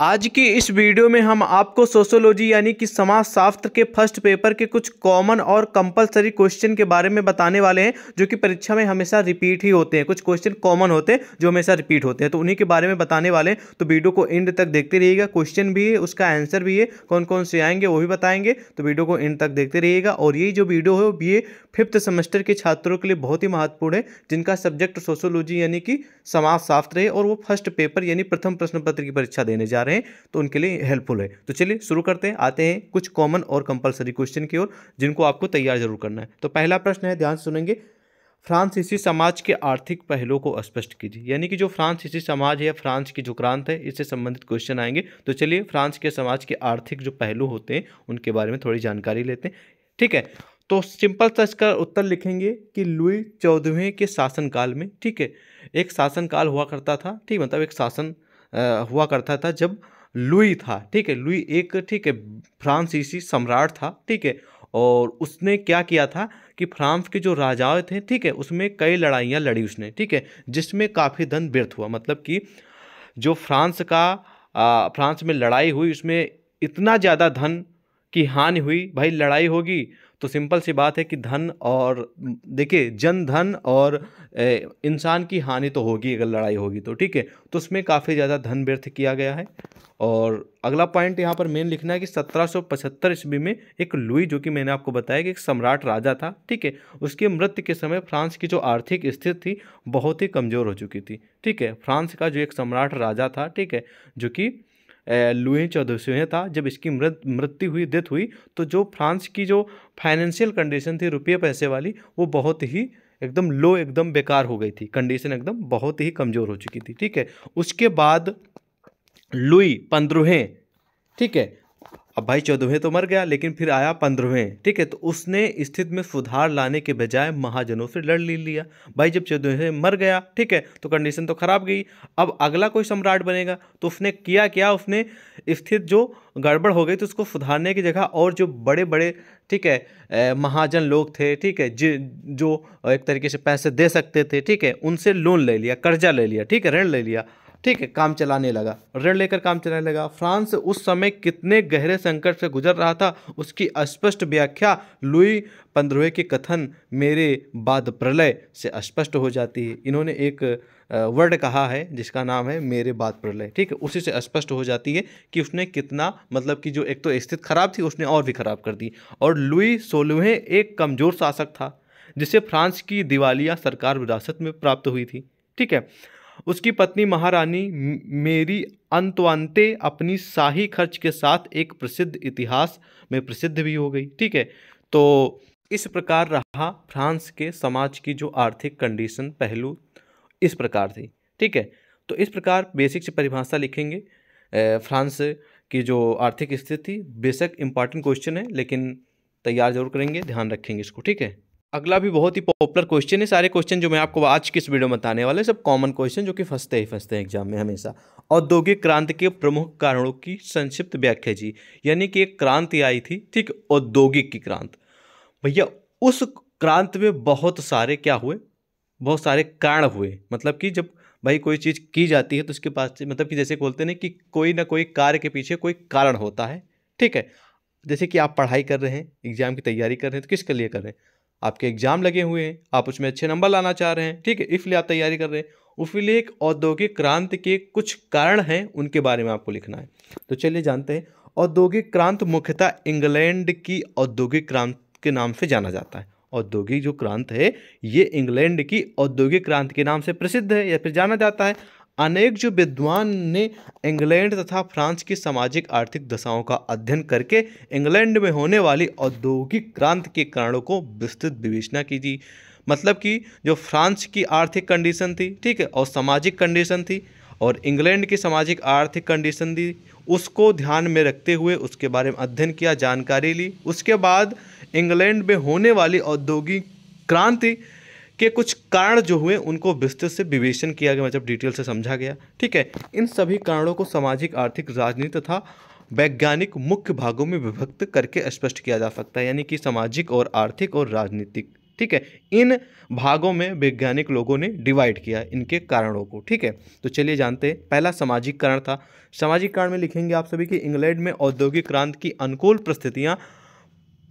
आज की इस वीडियो में हम आपको सोशोलॉजी यानी कि समाजशास्त्र के फर्स्ट पेपर के कुछ कॉमन और कंपलसरी क्वेश्चन के बारे में बताने वाले हैं जो कि परीक्षा में हमेशा रिपीट ही होते हैं कुछ क्वेश्चन कॉमन होते हैं जो हमेशा रिपीट होते हैं तो उन्हीं के बारे में बताने वाले हैं तो वीडियो को एंड तक देखते रहिएगा क्वेश्चन भी है उसका आंसर भी है कौन कौन से आएंगे वो भी बताएंगे तो वीडियो को एंड तक देखते रहिएगा और ये जो वीडियो है ये फिफ्थ सेमेस्टर के छात्रों के लिए बहुत ही महत्वपूर्ण है जिनका सब्जेक्ट सोशोलॉजी यानी कि समाजशास्त्र है और वो फर्स्ट पेपर यानी प्रथम प्रश्न पत्र की परीक्षा देने जा रहे रहे हैं तो उनके लिए हेल्पफुल है तो चलिए शुरू करते हैं आते हैं कुछ कॉमन और कंपलसरी क्वेश्चन की ओर जिनको आपको तैयार जरूर करना है तो पहला प्रश्न है ध्यान सुनेंगे फ्रांसीसी समाज के आर्थिक पहलुओं को स्पष्ट कीजिए यानी कि जो फ्रांसीसी समाज है फ्रांस की जो क्रांत है इससे संबंधित क्वेश्चन आएंगे तो चलिए फ्रांस के समाज के आर्थिक जो पहलू होते हैं उनके बारे में थोड़ी जानकारी लेते हैं ठीक है तो सिंपल सा इसका उत्तर लिखेंगे कि लुई चौदहवें के शासनकाल में ठीक है एक शासनकाल हुआ करता था ठीक मतलब एक शासन हुआ करता था जब लुई था ठीक है लुई एक ठीक है फ्रांसीसी सम्राट था ठीक है और उसने क्या किया था कि फ्रांस के जो राजाओं थे ठीक है उसमें कई लड़ाइयाँ लड़ी उसने ठीक है जिसमें काफ़ी धन व्यर्थ हुआ मतलब कि जो फ्रांस का आ, फ्रांस में लड़ाई हुई उसमें इतना ज़्यादा धन की हानि हुई भाई लड़ाई होगी तो सिंपल सी बात है कि धन और देखिए जन धन और इंसान की हानि तो होगी अगर लड़ाई होगी तो ठीक है तो उसमें काफ़ी ज़्यादा धन व्यर्थ किया गया है और अगला पॉइंट यहाँ पर मेन लिखना है कि 1775 ईस्वी में एक लुई जो कि मैंने आपको बताया कि एक सम्राट राजा था ठीक है उसकी मृत्यु के समय फ्रांस की जो आर्थिक स्थिति थी बहुत ही कमज़ोर हो चुकी थी ठीक है फ्रांस का जो एक सम्राट राजा था ठीक है जो कि लुई चौदहवें था जब इसकी मृत मृत्यु हुई डेथ हुई तो जो फ्रांस की जो फाइनेंशियल कंडीशन थी रुपये पैसे वाली वो बहुत ही एकदम लो एकदम बेकार हो गई थी कंडीशन एकदम बहुत ही कमज़ोर हो चुकी थी ठीक है उसके बाद लुई पंद्रहें ठीक है अब भाई चौदहवें तो मर गया लेकिन फिर आया पंद्रहवें ठीक है तो उसने स्थिति में सुधार लाने के बजाय महाजनों से लड़ ले लिया भाई जब चौदहवें मर गया ठीक है तो कंडीशन तो खराब गई अब अगला कोई सम्राट बनेगा तो उसने किया क्या उसने स्थित जो गड़बड़ हो गई तो उसको सुधारने की जगह और जो बड़े बड़े ठीक है ए, महाजन लोग थे ठीक है जि जो एक तरीके से पैसे दे सकते थे ठीक है उनसे लोन ले लिया कर्जा ले लिया ठीक है ऋण ले लिया ठीक है काम चलाने लगा ऋण लेकर काम चलाने लगा फ्रांस उस समय कितने गहरे संकट से गुजर रहा था उसकी स्पष्ट व्याख्या लुई पंद्रहवें के कथन मेरे बाद प्रलय से स्पष्ट हो जाती है इन्होंने एक वर्ड कहा है जिसका नाम है मेरे बाद प्रलय ठीक है उसी से स्पष्ट हो जाती है कि उसने कितना मतलब कि जो एक तो स्थिति खराब थी उसने और भी खराब कर दी और लुई सोलहवें एक कमज़ोर शासक था जिसे फ्रांस की दिवालिया सरकार विरासत में प्राप्त हुई थी ठीक है उसकी पत्नी महारानी मेरी अंतवान्ते अपनी शाही खर्च के साथ एक प्रसिद्ध इतिहास में प्रसिद्ध भी हो गई ठीक है तो इस प्रकार रहा फ्रांस के समाज की जो आर्थिक कंडीशन पहलू इस प्रकार थी ठीक है तो इस प्रकार बेसिक से परिभाषा लिखेंगे फ्रांस की जो आर्थिक स्थिति बेशक इंपॉर्टेंट क्वेश्चन है लेकिन तैयार जरूर करेंगे ध्यान रखेंगे इसको ठीक है अगला भी बहुत ही पॉपुलर क्वेश्चन है सारे क्वेश्चन जो मैं आपको आज किस वीडियो में बताने वाले सब कॉमन क्वेश्चन जो कि फंसते ही फंसते हैं एग्जाम में हमेशा औद्योगिक क्रांति के प्रमुख कारणों की संक्षिप्त व्याख्या जी यानी कि एक क्रांति आई थी ठीक औद्योगिक की क्रांति भैया उस क्रांति में बहुत सारे क्या हुए बहुत सारे कारण हुए मतलब कि जब भाई कोई चीज़ की जाती है तो उसके पास मतलब कि जैसे बोलते ना कि कोई ना कोई कार्य के पीछे कोई कारण होता है ठीक है जैसे कि आप पढ़ाई कर रहे हैं एग्जाम की तैयारी कर रहे हैं तो किसके लिए कर रहे हैं आपके एग्जाम लगे हुए हैं आप उसमें अच्छे नंबर लाना चाह रहे हैं ठीक है इसलिए आप तैयारी कर रहे हैं उसके एक औद्योगिक क्रांति के कुछ कारण हैं उनके बारे में आपको लिखना है तो चलिए जानते हैं औद्योगिक क्रांति मुख्यतः इंग्लैंड की औद्योगिक क्रांति के नाम से जाना जाता है औद्योगिक जो क्रांति है ये इंग्लैंड की औद्योगिक क्रांति के नाम से प्रसिद्ध है या फिर जाना जाता है अनेक जो विद्वान ने इंग्लैंड तथा फ्रांस की सामाजिक आर्थिक दशाओं का अध्ययन करके इंग्लैंड में होने वाली औद्योगिक क्रांति के कारणों को विस्तृत विवेचना की थी मतलब कि जो फ्रांस की आर्थिक कंडीशन थी ठीक है और सामाजिक कंडीशन थी और इंग्लैंड की सामाजिक आर्थिक कंडीशन थी उसको ध्यान में रखते हुए उसके बारे में अध्ययन किया जानकारी ली उसके बाद इंग्लैंड में होने वाली औद्योगिक क्रांति के कुछ कारण जो हुए उनको विस्तृत से विवेचन किया गया मतलब डिटेल से समझा गया ठीक है इन सभी कारणों को सामाजिक आर्थिक राजनीति तथा वैज्ञानिक मुख्य भागों में विभक्त करके स्पष्ट किया जा सकता है यानी कि सामाजिक और आर्थिक और राजनीतिक ठीक है इन भागों में वैज्ञानिक लोगों ने डिवाइड किया इनके कारणों को ठीक है तो चलिए जानते हैं पहला सामाजिक कारण था सामाजिक कारण में लिखेंगे आप सभी कि इंग्लैंड में औद्योगिक क्रांति की अनुकूल परिस्थितियाँ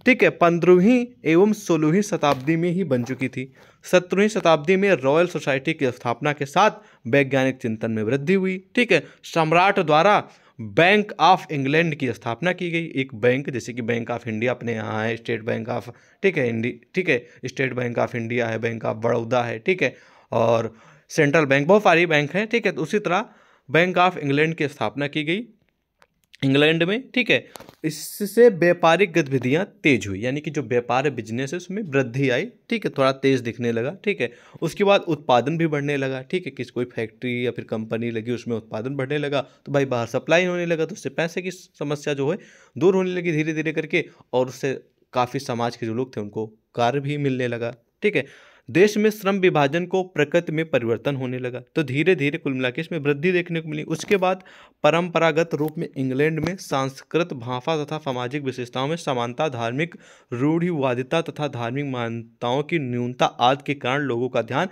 ठीक है पंद्रहवीं एवं सोलहवीं शताब्दी में ही बन चुकी थी सत्रहवीं शताब्दी में रॉयल सोसाइटी की स्थापना के साथ वैज्ञानिक चिंतन में वृद्धि हुई ठीक है सम्राट द्वारा बैंक ऑफ इंग्लैंड की स्थापना की गई एक बैंक जैसे कि बैंक ऑफ इंडिया अपने यहाँ है स्टेट बैंक ऑफ ठीक है इंडी ठीक है स्टेट बैंक ऑफ इंडिया है बैंक ऑफ बड़ौदा है ठीक है और सेंट्रल बैंक बहुत सारी बैंक है ठीक है तो उसी तरह बैंक ऑफ इंग्लैंड की स्थापना की गई इंग्लैंड में ठीक है इससे व्यापारिक गतिविधियां तेज हुई यानी कि जो व्यापार बिजनेस है उसमें वृद्धि आई ठीक है थोड़ा तेज दिखने लगा ठीक है उसके बाद उत्पादन भी बढ़ने लगा ठीक है किस कोई फैक्ट्री या फिर कंपनी लगी उसमें उत्पादन बढ़ने लगा तो भाई बाहर सप्लाई होने लगा तो उससे पैसे की समस्या जो है दूर होने लगी धीरे धीरे करके और उससे काफ़ी समाज के जो लोग थे उनको कार्य भी मिलने लगा ठीक है देश में श्रम विभाजन को प्रकृति में परिवर्तन होने लगा तो धीरे धीरे कुल मिला इसमें वृद्धि देखने को मिली उसके बाद परंपरागत रूप में इंग्लैंड में सांस्कृत भाषा तथा सामाजिक विशेषताओं में समानता धार्मिक रूढ़िवादिता तथा धार्मिक मान्यताओं की न्यूनता आदि के कारण लोगों का ध्यान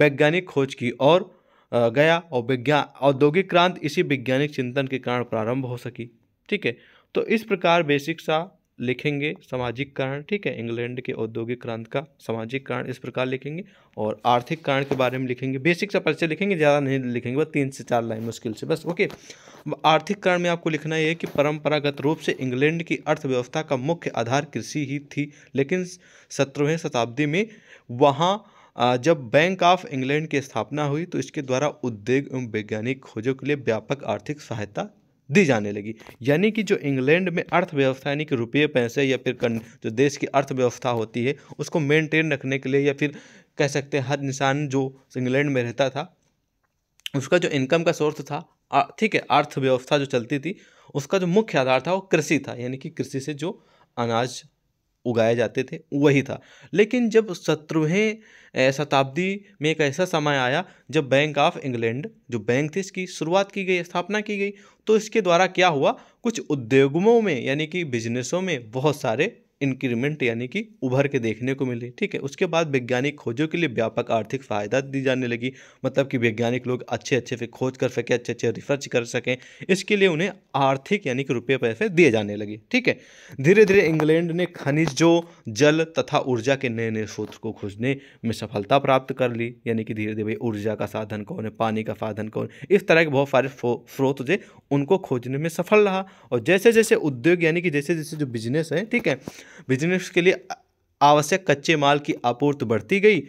वैज्ञानिक खोज की और गया और विज्ञान औद्योगिक क्रांति इसी वैज्ञानिक चिंतन के कारण प्रारंभ हो सकी ठीक है तो इस प्रकार बेसिक सा लिखेंगे सामाजिक कारण ठीक है इंग्लैंड के औद्योगिक क्रांति का सामाजिक कारण इस प्रकार लिखेंगे और आर्थिक कारण के बारे में लिखेंगे बेसिक सा परिचय लिखेंगे ज़्यादा नहीं लिखेंगे बस तीन से चार लाइन मुश्किल से बस ओके आर्थिक कारण में आपको लिखना यह है कि परंपरागत रूप से इंग्लैंड की अर्थव्यवस्था का मुख्य आधार कृषि ही थी लेकिन सत्रहवें शताब्दी में वहाँ जब बैंक ऑफ इंग्लैंड की स्थापना हुई तो इसके द्वारा उद्योग एवं वैज्ञानिक खोजों के लिए व्यापक आर्थिक सहायता दी जाने लगी यानी कि जो इंग्लैंड में अर्थव्यवस्था यानी कि रुपये पैसे या फिर कन, जो देश की अर्थव्यवस्था होती है उसको मेंटेन रखने के लिए या फिर कह सकते हैं हर इंसान जो इंग्लैंड में रहता था उसका जो इनकम का सोर्स था ठीक है अर्थव्यवस्था जो चलती थी उसका जो मुख्य आधार था वो कृषि था यानी कि कृषि से जो अनाज उगाए जाते थे वही था लेकिन जब सत्रहवें शताब्दी में एक ऐसा समय आया जब बैंक ऑफ इंग्लैंड जो बैंक थी इसकी शुरुआत की गई स्थापना की गई तो इसके द्वारा क्या हुआ कुछ उद्योगों में यानी कि बिजनेसों में बहुत सारे इंक्रीमेंट यानी कि उभर के देखने को मिली ठीक है उसके बाद वैज्ञानिक खोजों के लिए व्यापक आर्थिक सहायता दी जाने लगी मतलब कि वैज्ञानिक लोग अच्छे अच्छे से खोज कर सकें अच्छे अच्छे रिसर्च कर सकें इसके लिए उन्हें आर्थिक यानी कि रुपये पैसे दिए जाने लगे ठीक है धीरे धीरे इंग्लैंड ने खनिज जो जल तथा ऊर्जा के नए नए स्रोत को खोजने में सफलता प्राप्त कर ली यानी कि धीरे धीरे ऊर्जा का साधन कौन है पानी का साधन कौन इस तरह के बहुत सारे स्रोत जो उनको खोजने में सफल रहा और जैसे जैसे उद्योग यानी कि जैसे जैसे जो बिजनेस है ठीक है बिजनेस के लिए आवश्यक कच्चे माल की आपूर्ति बढ़ती गई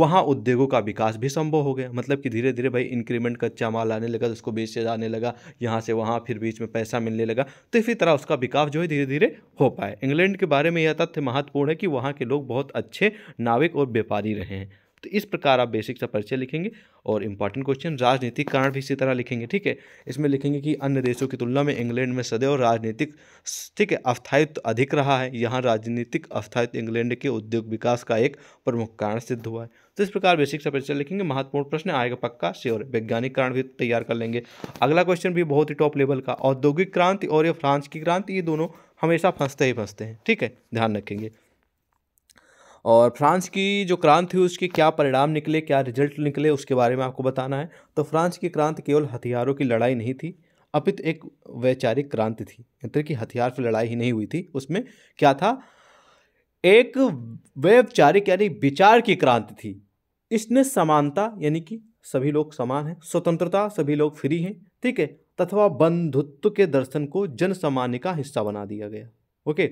वहाँ उद्योगों का विकास भी संभव हो गया मतलब कि धीरे धीरे भाई इंक्रीमेंट कच्चा माल आने लगा तो उसको बेचे जाने लगा यहाँ से वहाँ फिर बीच में पैसा मिलने लगा तो इसी तरह उसका विकास जो है धीरे धीरे हो पाए इंग्लैंड के बारे में यह तथ्य महत्वपूर्ण है कि वहाँ के लोग बहुत अच्छे नाविक और व्यापारी रहे हैं तो इस प्रकार आप बेसिक सा परिचय लिखेंगे और इंपॉर्टेंट क्वेश्चन राजनीतिक कारण भी इसी तरह लिखेंगे ठीक है इसमें लिखेंगे कि अन्य देशों की तुलना में इंग्लैंड में सदैव राजनीतिक ठीक है अस्थायित्व अधिक रहा है यहाँ राजनीतिक अस्थायित्व इंग्लैंड के उद्योग विकास का एक प्रमुख कारण सिद्ध हुआ है तो इस प्रकार बेसिक सा परिचय लिखेंगे महत्वपूर्ण प्रश्न आएगा पक्का श्योर वैज्ञानिक कारण भी तैयार कर लेंगे अगला क्वेश्चन भी बहुत ही टॉप लेवल का औद्योगिक क्रांति और ये फ्रांस की क्रांति ये दोनों हमेशा फंसते ही फंसते हैं ठीक है ध्यान रखेंगे और फ्रांस की जो क्रांति हुई उसके क्या परिणाम निकले क्या रिजल्ट निकले उसके बारे में आपको बताना है तो फ्रांस की क्रांति केवल हथियारों की लड़ाई नहीं थी अपित एक वैचारिक क्रांति थी यानी कि हथियार पर लड़ाई ही नहीं हुई थी उसमें क्या था एक वैचारिक यानी विचार की क्रांति थी इसने समानता यानी कि सभी लोग समान हैं स्वतंत्रता सभी लोग फ्री हैं ठीक है तथा बंधुत्व के दर्शन को जन सामान्य का हिस्सा बना दिया गया ओके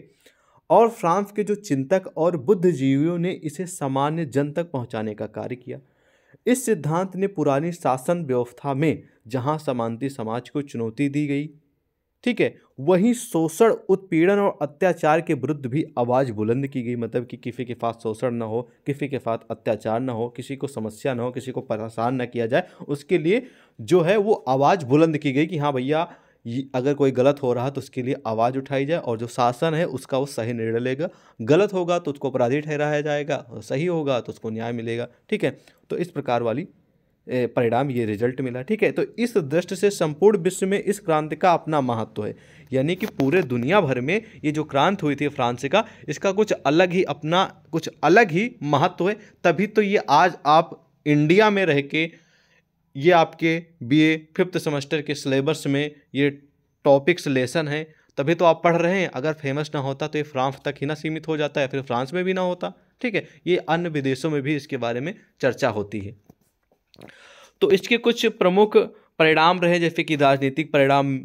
और फ्रांस के जो चिंतक और बुद्धिजीवियों ने इसे सामान्य जन तक पहुंचाने का कार्य किया इस सिद्धांत ने पुरानी शासन व्यवस्था में जहां समानती समाज को चुनौती दी गई ठीक है वहीं शोषण उत्पीड़न और अत्याचार के विरुद्ध भी आवाज़ बुलंद की गई मतलब कि किसी के साथ शोषण ना हो किसी के साथ अत्याचार ना हो किसी को समस्या ना हो किसी को परेशान ना किया जाए उसके लिए जो है वो आवाज़ बुलंद की गई कि हाँ भैया अगर कोई गलत हो रहा है तो उसके लिए आवाज़ उठाई जाए और जो शासन है उसका वो सही निर्णय लेगा गलत होगा तो उसको अपराधी ठहराया जाएगा सही होगा तो उसको न्याय मिलेगा ठीक है तो इस प्रकार वाली परिणाम ये रिजल्ट मिला ठीक है तो इस दृष्टि से संपूर्ण विश्व में इस क्रांति का अपना महत्व है यानी कि पूरे दुनिया भर में ये जो क्रांति हुई थी फ्रांस का इसका कुछ अलग ही अपना कुछ अलग ही महत्व है तभी तो ये आज आप इंडिया में रह के ये आपके बीए फिफ्थ सेमेस्टर के सिलेबस में ये टॉपिक्स लेसन हैं तभी तो आप पढ़ रहे हैं अगर फेमस ना होता तो ये फ्रांस तक ही ना सीमित हो जाता है फिर फ्रांस में भी ना होता ठीक है ये अन्य विदेशों में भी इसके बारे में चर्चा होती है तो इसके कुछ प्रमुख परिणाम रहे जैसे कि राजनीतिक परिणाम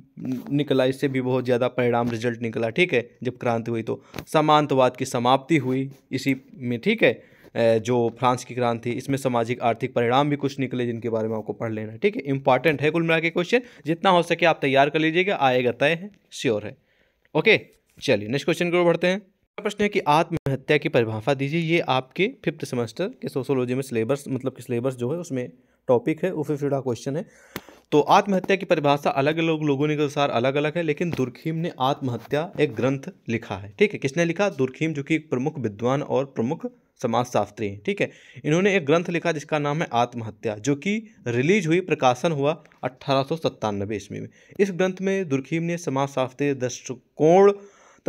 निकला इससे भी बहुत ज़्यादा परिणाम रिजल्ट निकला ठीक है जब क्रांति हुई तो समांतवाद की समाप्ति हुई इसी में ठीक है जो फ्रांस की क्रांति इसमें सामाजिक आर्थिक परिणाम भी कुछ निकले जिनके बारे में आपको पढ़ लेना है ठीक है इंपॉर्टेंट है कुल मिला के क्वेश्चन जितना हो सके आप तैयार कर लीजिएगा आएगा तय है श्योर है ओके चलिए नेक्स्ट क्वेश्चन की ओर बढ़ते हैं प्रश्न है कि आत्महत्या की परिभाषा दीजिए ये आपके फिफ्थ सेमेस्टर के सोशोलॉजी में सिलेबस मतलब कि सिलेबस जो है उसमें टॉपिक है उसे फिफ्थ क्वेश्चन है तो आत्महत्या की परिभाषा अलग अलग लोगों के अनुसार अलग अलग है लेकिन दुर्खीम ने आत्महत्या एक ग्रंथ लिखा है ठीक है किसने लिखा दुर्खीम जो कि एक प्रमुख विद्वान और प्रमुख समाजशास्त्री हैं ठीक है इन्होंने एक ग्रंथ लिखा जिसका नाम है आत्महत्या जो कि रिलीज हुई प्रकाशन हुआ अट्ठारह ईस्वी में इस ग्रंथ में दुर्खीम ने समाजशास्त्री दृष्टिकोण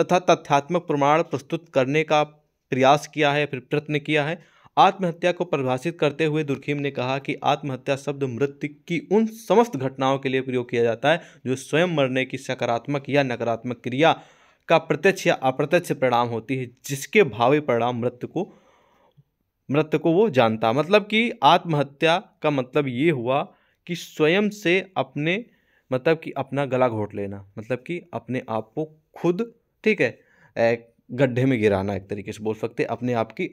तथा तथ्यात्मक प्रमाण प्रस्तुत करने का प्रयास किया है फिर प्रयत्न किया है आत्महत्या को परिभाषित करते हुए दुर्खीम ने कहा कि आत्महत्या शब्द मृत्यु की उन समस्त घटनाओं के लिए प्रयोग किया जाता है जो स्वयं मरने की सकारात्मक या नकारात्मक क्रिया का प्रत्यक्ष या अप्रत्यक्ष परिणाम होती है जिसके भावी परिणाम मृत्यु को मृत को वो जानता मतलब कि आत्महत्या का मतलब ये हुआ कि स्वयं से अपने मतलब कि अपना गला घोट लेना मतलब कि अपने आप को खुद ठीक है गड्ढे में गिराना एक तरीके से बोल सकते अपने आप की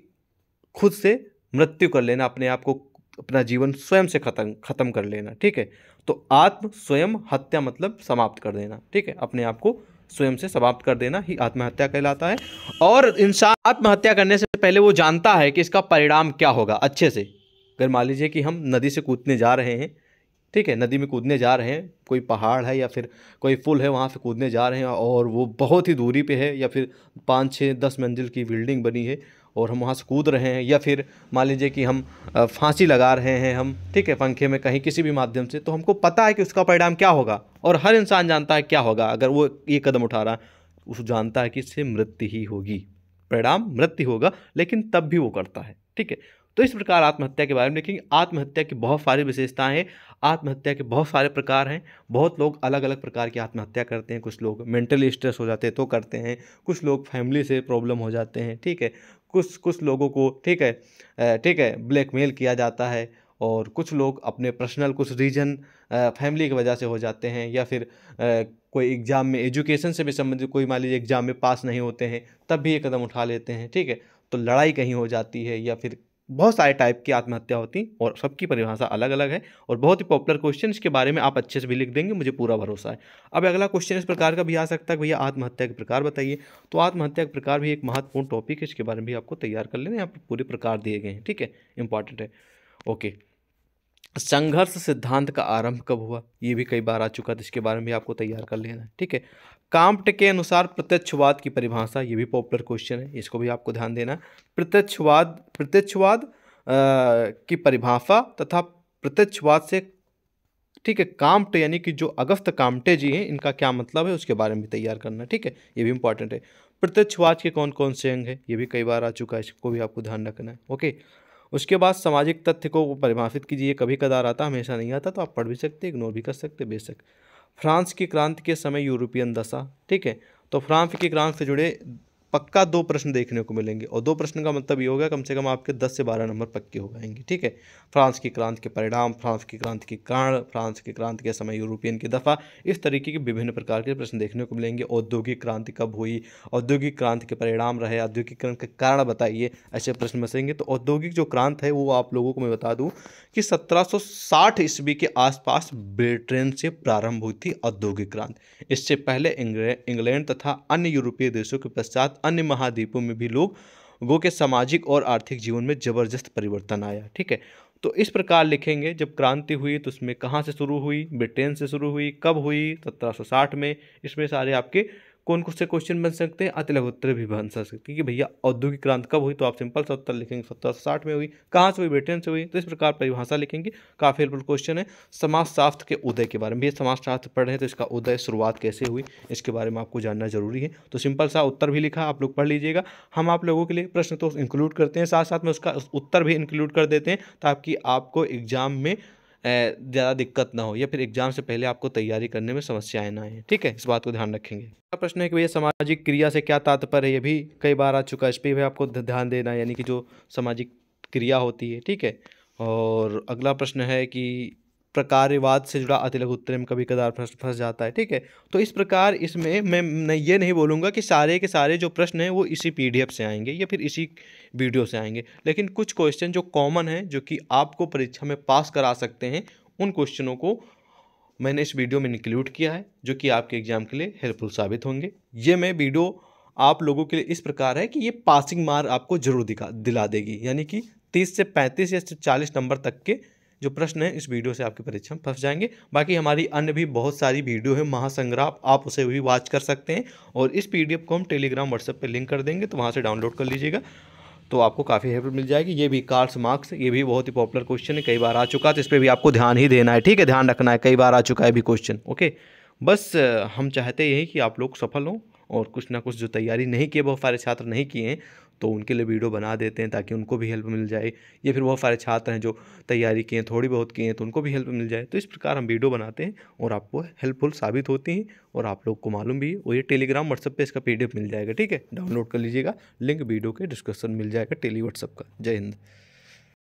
खुद से मृत्यु कर लेना अपने आप को अपना जीवन स्वयं से खत्म खत्म कर लेना ठीक है तो आत्म स्वयं हत्या मतलब समाप्त कर देना ठीक है अपने आप को स्वयं से समाप्त कर देना ही आत्महत्या कहलाता है और इंसान आत्महत्या करने से पहले वो जानता है कि इसका परिणाम क्या होगा अच्छे से अगर मान लीजिए कि हम नदी से कूदने जा रहे हैं ठीक है नदी में कूदने जा रहे हैं कोई पहाड़ है या फिर कोई पुल है वहाँ से कूदने जा रहे हैं और वो बहुत ही दूरी पे है या फिर पाँच छः दस मंजिल की बिल्डिंग बनी है और हम वहाँ से कूद रहे हैं या फिर मान लीजिए कि हम फांसी लगा रहे हैं हम ठीक है पंखे में कहीं किसी भी माध्यम से तो हमको पता है कि उसका परिणाम क्या होगा और हर इंसान जानता है क्या होगा अगर वो ये कदम उठा रहा है उस जानता है कि इससे मृत्यु ही होगी परिणाम मृत्यु होगा लेकिन तब भी वो करता है ठीक है तो इस प्रकार आत्महत्या के बारे में देखेंगे आत्महत्या की बहुत सारी विशेषताएं हैं आत्महत्या के बहुत सारे प्रकार हैं बहुत लोग अलग अलग प्रकार की आत्महत्या करते हैं कुछ लोग मेंटली स्ट्रेस हो जाते हैं तो करते हैं कुछ लोग फैमिली से प्रॉब्लम हो जाते हैं ठीक है कुछ कुछ लोगों को ठीक है ठीक है ब्लैकमेल किया जाता है और कुछ लोग अपने पर्सनल कुछ रीजन फैमिली की वजह से हो जाते हैं या फिर कोई एग्ज़ाम में एजुकेशन से भी संबंधित कोई मान लीजिए एग्ज़ाम में पास नहीं होते हैं तब भी ये कदम उठा लेते हैं ठीक है तो लड़ाई कहीं हो जाती है या फिर बहुत सारे टाइप की आत्महत्या होती और सबकी परिभाषा अलग अलग है और बहुत ही पॉपुलर क्वेश्चन इसके बारे में आप अच्छे से भी लिख देंगे मुझे पूरा भरोसा है अब अगला क्वेश्चन इस प्रकार का भी आ सकता है भैया आत्महत्या के प्रकार बताइए तो आत्महत्या के प्रकार भी एक महत्वपूर्ण टॉपिक है इसके बारे में भी आपको तैयार कर लेना यहाँ पर पूरे प्रकार दिए गए हैं ठीक है इंपॉर्टेंट है ओके संघर्ष सिद्धांत का आरंभ कब हुआ ये भी कई बार आ चुका था तो इसके बारे में भी आपको तैयार कर लेना है ठीक है काम्प्ट के अनुसार प्रत्यक्षवाद की परिभाषा ये भी पॉपुलर क्वेश्चन है इसको भी आपको ध्यान देना प्रत्यक्षवाद प्रत्यक्षवाद की परिभाषा तथा प्रत्यक्षवाद से ठीक है काम्प्ट यानी कि जो अगस्त काम्प्टे जी हैं इनका क्या मतलब है उसके बारे में तैयार करना ठीक है ये भी इंपॉर्टेंट है प्रत्यक्षवाद के कौन कौन से अंग हैं ये भी कई बार आ चुका है इसको भी आपको ध्यान रखना है ओके उसके बाद सामाजिक तथ्य को परिभाषित कीजिए कभी कदार आता हमेशा नहीं आता तो आप पढ़ भी सकते इग्नोर भी कर सकते बेशक फ्रांस की क्रांति के समय यूरोपियन दशा ठीक है तो फ्रांस की क्रांति से जुड़े पक्का दो प्रश्न देखने को मिलेंगे और दो प्रश्न का मतलब ये होगा कम से कम आपके दस से बारह नंबर पक्के हो जाएंगे ठीक है फ्रांस की क्रांति के परिणाम फ्रांस की क्रांति के कारण फ्रांस की क्रांति के समय यूरोपियन की दफ़ा इस तरीके के विभिन्न प्रकार के प्रश्न देखने को मिलेंगे औद्योगिक क्रांति कब हुई औद्योगिक क्रांति के परिणाम रहे औद्योगिकरण के कारण बताइए ऐसे प्रश्न बसेंगे तो औद्योगिक जो क्रांत है वो आप लोगों को मैं बता दूँ कि सत्रह साठ ईस्वी के आसपास ब्रिटेन से प्रारंभ हुई थी औद्योगिक क्रांति इससे पहले इंग्लैंड तथा अन्य यूरोपीय देशों के पश्चात अन्य महाद्वीपों में भी लोगों के सामाजिक और आर्थिक जीवन में जबरदस्त परिवर्तन आया ठीक है तो इस प्रकार लिखेंगे जब क्रांति हुई तो उसमें कहाँ से शुरू हुई ब्रिटेन से शुरू हुई कब हुई सत्रह में इसमें सारे आपके कौन कौन से क्वेश्चन बन सकते हैं अतिलग उत्तर भी बन सकते हैं कि भैया औद्योगिक क्रांति कब हुई तो आप सिंपल सा उत्तर लिखेंगे सत्रह सौ साठ में हुई कहाँ से हुई ब्रिटेन से हुई तो इस प्रकार परिभाषा लिखेंगे काफ़ी हेल्पफुल क्वेश्चन है समाजशास्त्र के उदय के बारे में भैया समाजशास्त्र पढ़ रहे हैं तो इसका उदय शुरुआत कैसे हुई इसके बारे में आपको जानना जरूरी है तो सिंपल सा उत्तर भी लिखा आप लोग पढ़ लीजिएगा हम आप लोगों के लिए प्रश्न तो इंक्लूड करते हैं साथ साथ में उसका उत्तर भी इंक्लूड कर देते हैं ताकि आपको एग्जाम में ज़्यादा दिक्कत ना हो या फिर एग्जाम से पहले आपको तैयारी करने में समस्याएं ना आए ठीक है इस बात को ध्यान रखेंगे अगला प्रश्न है कि भैया सामाजिक क्रिया से क्या तात्पर्य है ये भी कई बार आ चुका है इस पर भी आपको ध्यान देना है यानी कि जो सामाजिक क्रिया होती है ठीक है और अगला प्रश्न है कि प्रकारवाद से जुड़ा लघु उत्तरे में कभी कदार प्रश्न फंस जाता है ठीक है तो इस प्रकार इसमें मैं नहीं ये नहीं बोलूँगा कि सारे के सारे जो प्रश्न हैं वो इसी पी से आएंगे या फिर इसी वीडियो से आएंगे लेकिन कुछ क्वेश्चन जो कॉमन हैं जो कि आपको परीक्षा में पास करा सकते हैं उन क्वेश्चनों को मैंने इस वीडियो में इंक्लूड किया है जो कि आपके एग्ज़ाम के लिए हेल्पफुल साबित होंगे ये मैं वीडियो आप लोगों के लिए इस प्रकार है कि ये पासिंग मार्क आपको जरूर दिखा दिला देगी यानी कि तीस से पैंतीस या चालीस नंबर तक के जो प्रश्न है इस वीडियो से आपकी परीक्षा में फंस जाएंगे बाकी हमारी अन्य भी बहुत सारी वीडियो है महासंग्राप आप उसे भी वॉच कर सकते हैं और इस पी को हम टेलीग्राम व्हाट्सएप पर लिंक कर देंगे तो वहाँ से डाउनलोड कर लीजिएगा तो आपको काफ़ी हेल्प मिल जाएगी ये भी कार्स मार्क्स ये भी बहुत ही पॉपुलर क्वेश्चन है कई बार आ चुका है तो इस पर भी आपको ध्यान ही देना है ठीक है ध्यान रखना है कई बार आ चुका है भी क्वेश्चन ओके बस हम चाहते यही कि आप लोग सफल हों और कुछ ना कुछ जो तैयारी नहीं किए बहुत सारे छात्र नहीं किए हैं तो उनके लिए वीडियो बना देते हैं ताकि उनको भी हेल्प मिल जाए या फिर बहुत सारे छात्र हैं जो तैयारी किए हैं थोड़ी बहुत किए हैं तो उनको भी हेल्प मिल जाए तो इस प्रकार हम वीडियो बनाते हैं और आपको हेल्पफुल साबित होती हैं और आप लोग को मालूम भी और ये टेलीग्राम व्हाट्सअप पर इसका पी मिल जाएगा ठीक है डाउनलोड कर लीजिएगा लिंक वीडियो के डिस्क्रिप्शन मिल जाएगा टेली व्हाट्सअप का जय हिंद